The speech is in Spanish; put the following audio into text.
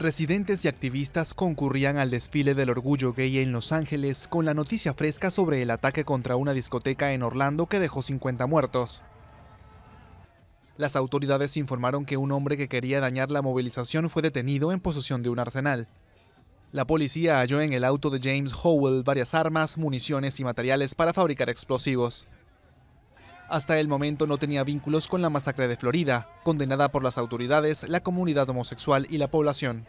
Residentes y activistas concurrían al desfile del orgullo gay en Los Ángeles con la noticia fresca sobre el ataque contra una discoteca en Orlando que dejó 50 muertos. Las autoridades informaron que un hombre que quería dañar la movilización fue detenido en posesión de un arsenal. La policía halló en el auto de James Howell varias armas, municiones y materiales para fabricar explosivos. Hasta el momento no tenía vínculos con la masacre de Florida, condenada por las autoridades, la comunidad homosexual y la población.